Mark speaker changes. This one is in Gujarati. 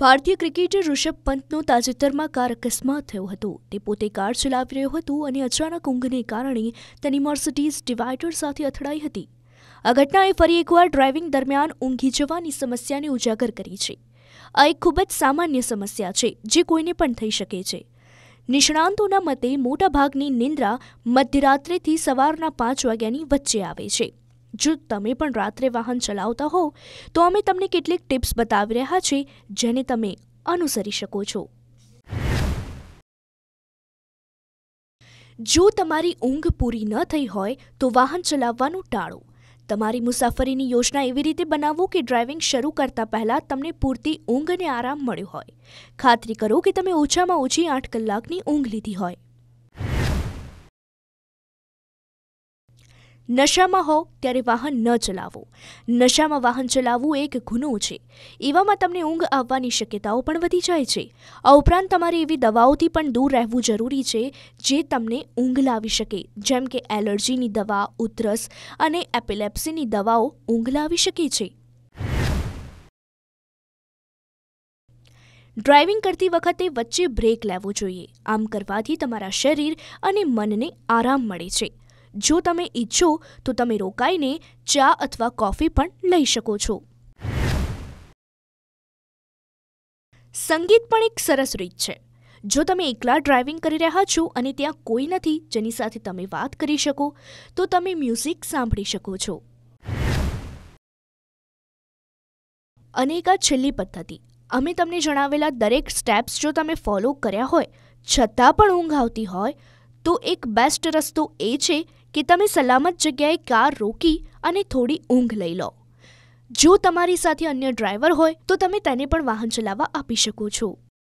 Speaker 1: ભારતીય ક્રિકેટર ઋષભ પંતનો તાજેતરમાં કાર અકસ્માત થયો હતો તે પોતે કાર ચલાવી રહ્યો હતો અને અચાનક ઊંઘને કારણે તેની મર્સિડીઝ ડિવાઇડર સાથે અથડાઈ હતી આ ઘટનાએ ફરી એકવાર ડ્રાઇવિંગ દરમિયાન ઊંઘી જવાની સમસ્યાને ઉજાગર કરી છે આ એક ખૂબ જ સામાન્ય સમસ્યા છે જે કોઈને પણ થઈ શકે છે નિષ્ણાંતોના મતે મોટાભાગની નિંદ્રા મધ્યરાત્રિથી સવારના પાંચ વાગ્યાની વચ્ચે આવે છે જો તમે પણ રાત્રે વાહન ચલાવતા હો તો અમે તમને કેટલીક ટિપ્સ બતાવી રહ્યા છીએ જેને તમે અનુસરી શકો છો જો તમારી ઊંઘ પૂરી ન થઈ હોય તો વાહન ચલાવવાનું ટાળો તમારી મુસાફરીની યોજના એવી રીતે બનાવો કે ડ્રાઇવિંગ શરૂ કરતા પહેલાં તમને પૂરતી ઊંઘ અને આરામ મળ્યો હોય ખાતરી કરો કે તમે ઓછામાં ઓછી આઠ કલાકની ઊંઘ લીધી હોય નશામાં હો ત્યારે વાહન ન ચલાવો નશામાં વાહન ચલાવવું એક ગુનો છે એવામાં તમને ઊંઘ આવવાની શક્યતાઓ પણ વધી જાય છે આ ઉપરાંત તમારે એવી દવાઓથી પણ દૂર રહેવું જરૂરી છે જે તમને ઊંઘ લાવી શકે જેમ કે એલર્જીની દવા ઉધરસ અને એપિલેપ્સીની દવાઓ ઊંઘ લાવી શકે છે ડ્રાઇવિંગ કરતી વખતે વચ્ચે બ્રેક લેવો જોઈએ આમ કરવાથી તમારા શરીર અને મનને આરામ મળે છે જો તમે ઈચ્છો તો તમે રોકાઈને ચા અથવા કોફી પણ લઈ શકો છો સંગીત પણ એક સરસ રીત છે જો તમે એકલા ડ્રાઇવિંગ કરી રહ્યા છો અને ત્યાં કોઈ નથી જેની સાથે તમે વાત કરી શકો તો તમે મ્યુઝિક સાંભળી શકો છો અને એક આ છેલ્લી પદ્ધતિ અમે તમને જણાવેલા દરેક સ્ટેપ્સ જો તમે ફોલો કર્યા હોય છતાં પણ ઊંઘ આવતી હોય તો એક બેસ્ટ રસ્તો એ છે કે તમે સલામત જગ્યાએ કાર રોકી અને થોડી ઊંઘ લઈ લો જો તમારી સાથે અન્ય ડ્રાઈવર હોય તો તમે તેને પણ વાહન ચલાવવા આપી શકો છો